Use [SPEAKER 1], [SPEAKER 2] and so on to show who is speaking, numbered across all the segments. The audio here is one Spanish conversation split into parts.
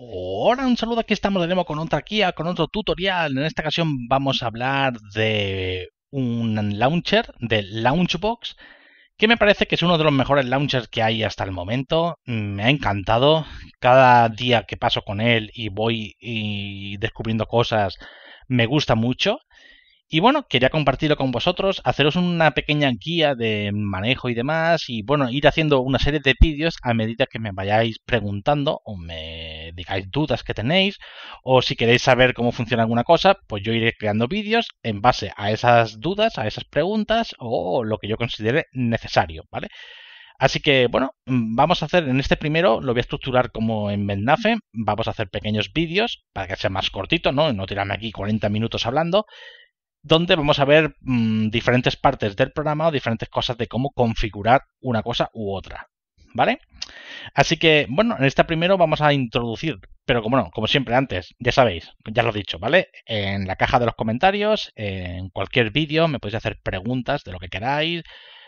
[SPEAKER 1] Hola, un saludo, aquí estamos de nuevo con otra guía, con otro tutorial. En esta ocasión vamos a hablar de un launcher, de Launchbox, que me parece que es uno de los mejores launchers que hay hasta el momento. Me ha encantado. Cada día que paso con él y voy descubriendo cosas, me gusta mucho. Y bueno, quería compartirlo con vosotros, haceros una pequeña guía de manejo y demás, y bueno, ir haciendo una serie de vídeos a medida que me vayáis preguntando o me digáis dudas que tenéis, o si queréis saber cómo funciona alguna cosa, pues yo iré creando vídeos en base a esas dudas, a esas preguntas o lo que yo considere necesario, ¿vale? Así que bueno, mm, vamos a hacer en este primero, lo voy a estructurar como en Vendafe, vamos a hacer pequeños vídeos para que sea más cortito, ¿no? No tirarme aquí 40 minutos hablando donde vamos a ver mm, diferentes partes del programa o diferentes cosas de cómo configurar una cosa u otra. ¿Vale? Así que, bueno, en esta primero vamos a introducir, pero como no, como siempre antes, ya sabéis, ya lo he dicho, ¿vale? En la caja de los comentarios, en cualquier vídeo, me podéis hacer preguntas de lo que queráis,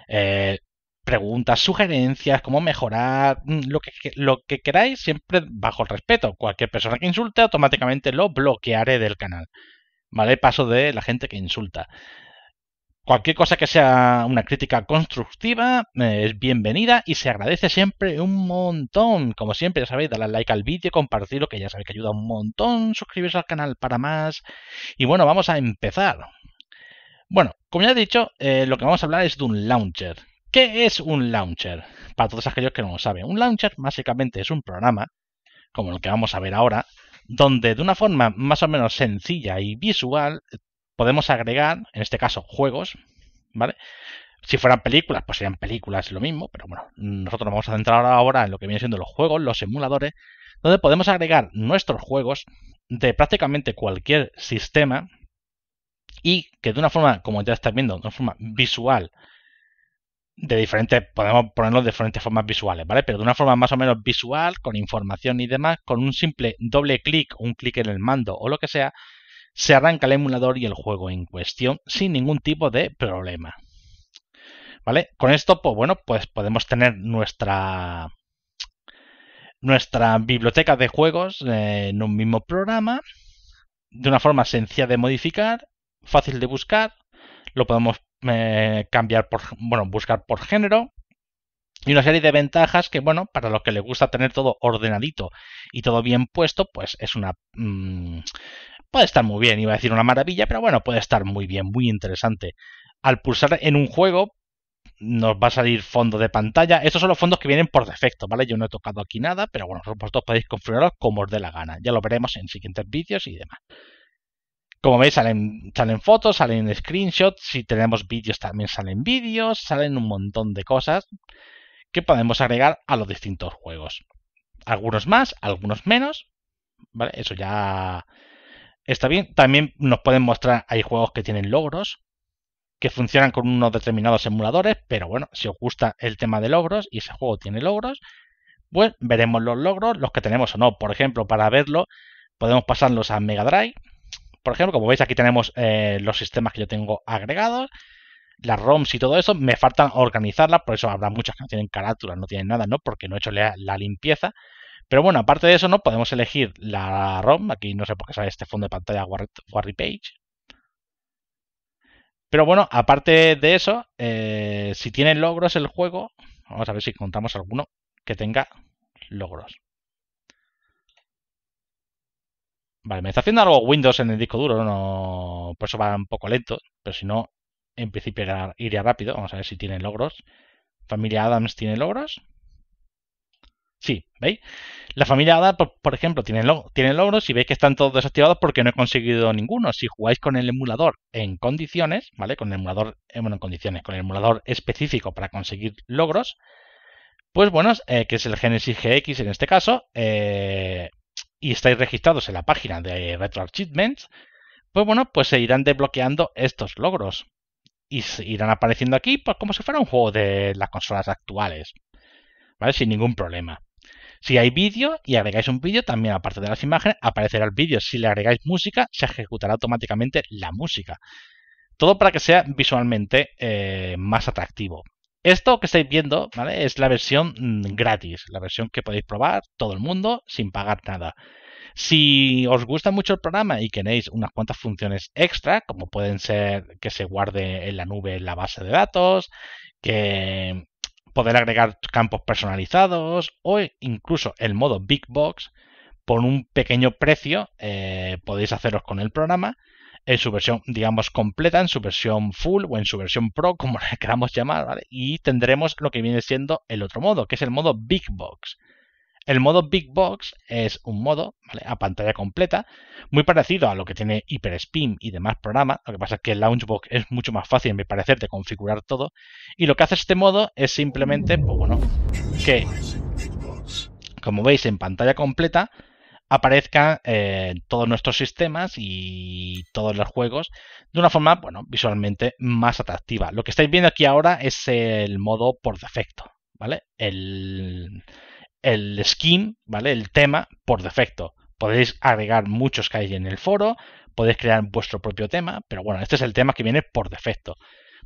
[SPEAKER 1] eh, preguntas, sugerencias, cómo mejorar, mm, lo que, lo que queráis, siempre bajo el respeto. Cualquier persona que insulte, automáticamente lo bloquearé del canal. ¿vale? Paso de la gente que insulta. Cualquier cosa que sea una crítica constructiva eh, es bienvenida y se agradece siempre un montón. Como siempre, ya sabéis, darle like al vídeo, compartirlo, que ya sabéis que ayuda un montón, Suscribiros al canal para más. Y bueno, vamos a empezar. Bueno, como ya he dicho, eh, lo que vamos a hablar es de un launcher. ¿Qué es un launcher? Para todos aquellos que no lo saben, un launcher básicamente es un programa, como el que vamos a ver ahora, donde de una forma más o menos sencilla y visual podemos agregar, en este caso, juegos, ¿vale? Si fueran películas, pues serían películas lo mismo, pero bueno, nosotros nos vamos a centrar ahora en lo que vienen siendo los juegos, los emuladores, donde podemos agregar nuestros juegos de prácticamente cualquier sistema y que de una forma, como ya estás viendo, de una forma visual de diferentes, podemos ponerlo de diferentes formas visuales, ¿vale? Pero de una forma más o menos visual, con información y demás, con un simple doble clic, un clic en el mando o lo que sea, se arranca el emulador y el juego en cuestión sin ningún tipo de problema. ¿Vale? Con esto, pues bueno, pues podemos tener nuestra nuestra biblioteca de juegos eh, en un mismo programa, de una forma sencilla de modificar, fácil de buscar, lo podemos cambiar por, bueno, buscar por género y una serie de ventajas que, bueno, para los que les gusta tener todo ordenadito y todo bien puesto, pues es una... Mm, puede estar muy bien, iba a decir una maravilla, pero bueno, puede estar muy bien, muy interesante. Al pulsar en un juego nos va a salir fondo de pantalla. Estos son los fondos que vienen por defecto, ¿vale? Yo no he tocado aquí nada, pero bueno, vosotros podéis configurarlos como os dé la gana. Ya lo veremos en siguientes vídeos y demás. Como veis, salen, fotos, salen screenshots, si tenemos vídeos también salen vídeos, salen un montón de cosas que podemos agregar a los distintos juegos. Algunos más, algunos menos, ¿vale? Eso ya está bien. También nos pueden mostrar, hay juegos que tienen logros, que funcionan con unos determinados emuladores, pero bueno, si os gusta el tema de logros y ese juego tiene logros, pues veremos los logros, los que tenemos o no. Por ejemplo, para verlo, podemos pasarlos a Mega Drive, por ejemplo, como veis aquí tenemos eh, los sistemas que yo tengo agregados, las ROMs y todo eso, me faltan organizarlas, por eso habrá muchas que no tienen carátulas, no tienen nada, ¿no? Porque no he hecho la, limpieza. Pero bueno, aparte de eso, ¿no? Podemos elegir la ROM, aquí no sé por qué sale este fondo de pantalla Warry Page, pero bueno, aparte de eso, eh, si tiene logros el juego, vamos a ver si encontramos alguno que tenga logros. Vale, me está haciendo algo Windows en el disco duro, no, por eso va un poco lento, pero si no, en principio iría rápido. Vamos a ver si tiene logros. ¿Familia Adams tiene logros? Sí, ¿veis? La familia Adams, por, ejemplo, tiene, logros y veis que están todos desactivados porque no he conseguido ninguno. Si jugáis con el emulador en condiciones, ¿vale? Con el emulador, eh, en condiciones, con el emulador específico para conseguir logros, pues bueno, eh, que es el Genesis GX en este caso, eh, y estáis registrados en la página de RetroAchievements, pues bueno, pues se irán desbloqueando estos logros y se irán apareciendo aquí pues, como si fuera un juego de las consolas actuales, ¿vale? Sin ningún problema. Si hay vídeo y agregáis un vídeo, también aparte de las imágenes, aparecerá el vídeo. Si le agregáis música, se ejecutará automáticamente la música. Todo para que sea visualmente eh, más atractivo. Esto que estáis viendo, ¿vale? Es la versión mm, gratis, la versión que podéis probar todo el mundo sin pagar nada. Si os gusta mucho el programa y queréis unas cuantas funciones extra, como pueden ser que se guarde en la nube la base de datos, que poder agregar campos personalizados o incluso el modo Big Box, por un pequeño precio eh, podéis haceros con el programa en su versión, digamos, completa, en su versión full o en su versión pro, como la queramos llamar, ¿vale? Y tendremos lo que viene siendo el otro modo, que es el modo Big Box. El modo Big Box es un modo ¿vale? a pantalla completa, muy parecido a lo que tiene HyperSpin y demás programas. Lo que pasa es que el Launchbox es mucho más fácil, en mi parecer, de configurar todo. Y lo que hace este modo es simplemente, pues bueno, que, como veis en pantalla completa, aparezca en eh, todos nuestros sistemas y todos los juegos de una forma, bueno, visualmente más atractiva. Lo que estáis viendo aquí ahora es el modo por defecto, ¿vale? El, el skin, ¿vale? El tema por defecto. Podéis agregar muchos que hay en el foro, podéis crear vuestro propio tema, pero bueno, este es el tema que viene por defecto.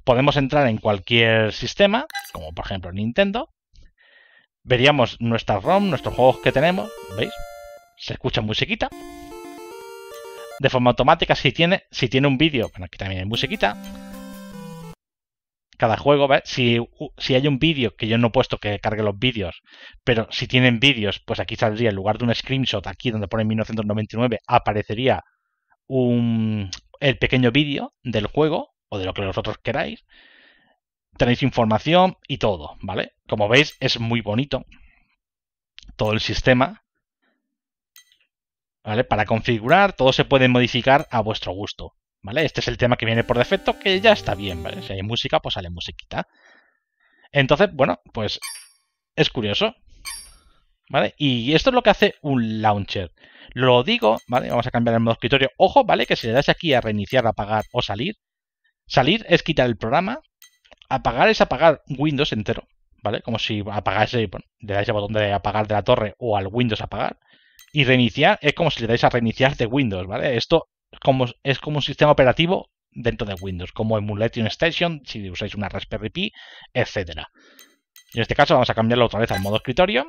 [SPEAKER 1] Podemos entrar en cualquier sistema, como por ejemplo Nintendo. Veríamos nuestra ROM, nuestros juegos que tenemos, ¿veis? se escucha musiquita. De forma automática, si tiene, si tiene un vídeo, bueno, aquí también hay musiquita. Cada juego, Si, hay un vídeo, que yo no he puesto que cargue los vídeos, pero si tienen vídeos, pues aquí saldría, en lugar de un screenshot, aquí donde pone 1999, aparecería un, el pequeño vídeo del juego o de lo que vosotros queráis. Tenéis información y todo, ¿vale? Como veis, es muy bonito todo el sistema ¿vale? Para configurar, todo se puede modificar a vuestro gusto, ¿vale? Este es el tema que viene por defecto, que ya está bien, ¿vale? Si hay música, pues sale musiquita. Entonces, bueno, pues es curioso, ¿vale? Y esto es lo que hace un launcher. Lo digo, ¿vale? Vamos a cambiar el modo escritorio. Ojo, ¿vale? Que si le das aquí a reiniciar, apagar o salir, salir es quitar el programa, apagar es apagar Windows entero, ¿vale? Como si apagase, le dais el botón de apagar de la torre o al Windows apagar. Y reiniciar es como si le dais a reiniciar de Windows, ¿vale? Esto como, es como un sistema operativo dentro de Windows, como Emulation Station, si usáis una Raspberry Pi, etcétera. En este caso vamos a cambiarlo otra vez al modo escritorio.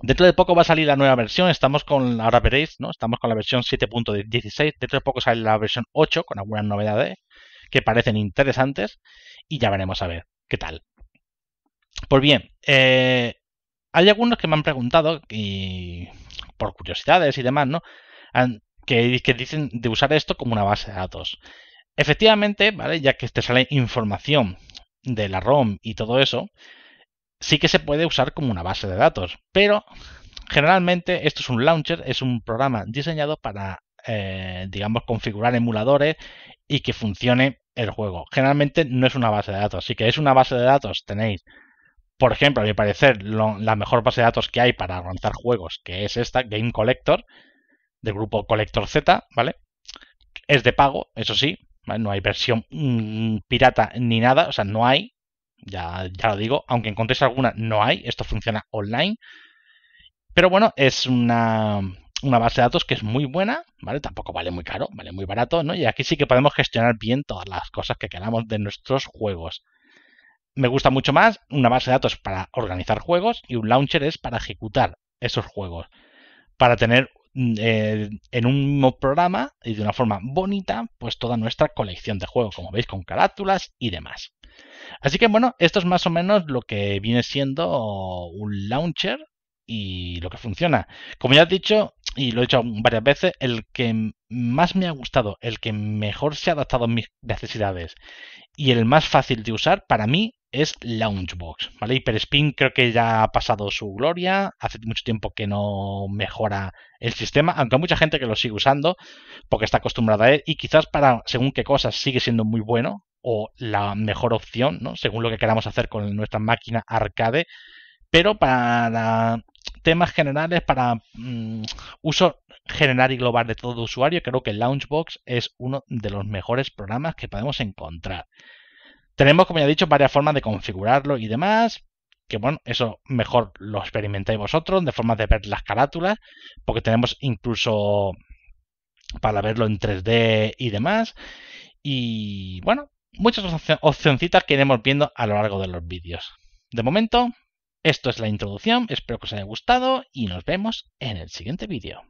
[SPEAKER 1] Dentro de poco va a salir la nueva versión, estamos con, ahora veréis, ¿no? Estamos con la versión 7.16, dentro de poco sale la versión 8 con algunas novedades que parecen interesantes y ya veremos a ver qué tal. Pues bien, eh, hay algunos que me han preguntado, y por curiosidades y demás, ¿no? Que, dicen de usar esto como una base de datos. Efectivamente, ¿vale? Ya que te sale información de la ROM y todo eso, sí que se puede usar como una base de datos, pero generalmente esto es un launcher, es un programa diseñado para, eh, digamos, configurar emuladores y que funcione el juego. Generalmente no es una base de datos, así que es una base de datos, tenéis por ejemplo, a mi parecer, la mejor base de datos que hay para lanzar juegos, que es esta, Game Collector, del grupo Collector Z, ¿vale? Es de pago, eso sí, no hay versión mm, pirata ni nada, o sea, no hay, ya, ya lo digo, aunque encontréis alguna, no hay, esto funciona online. Pero bueno, es una, una base de datos que es muy buena, ¿vale? Tampoco vale muy caro, vale muy barato, ¿no? Y aquí sí que podemos gestionar bien todas las cosas que queramos de nuestros juegos me gusta mucho más una base de datos para organizar juegos y un launcher es para ejecutar esos juegos, para tener mm, eh, en un mismo programa y de una forma bonita pues toda nuestra colección de juegos, como veis, con carátulas y demás. Así que bueno, esto es más o menos lo que viene siendo un launcher y lo que funciona. Como ya he dicho, y lo he dicho varias veces, el que más me ha gustado, el que mejor se ha adaptado a mis necesidades y el más fácil de usar para mí es Launchbox, ¿vale? Spin creo que ya ha pasado su gloria, hace mucho tiempo que no mejora el sistema, aunque hay mucha gente que lo sigue usando porque está acostumbrada a él y quizás para según qué cosas sigue siendo muy bueno o la mejor opción, ¿no? Según lo que queramos hacer con nuestra máquina arcade, pero para temas generales, para mm, uso general y global de todo usuario, creo que Launchbox es uno de los mejores programas que podemos encontrar. Tenemos, como ya he dicho, varias formas de configurarlo y demás. Que bueno, eso mejor lo experimentáis vosotros, de forma de ver las carátulas, porque tenemos incluso para verlo en 3D y demás. Y bueno, muchas opcioncitas que iremos viendo a lo largo de los vídeos. De momento, esto es la introducción, espero que os haya gustado y nos vemos en el siguiente vídeo.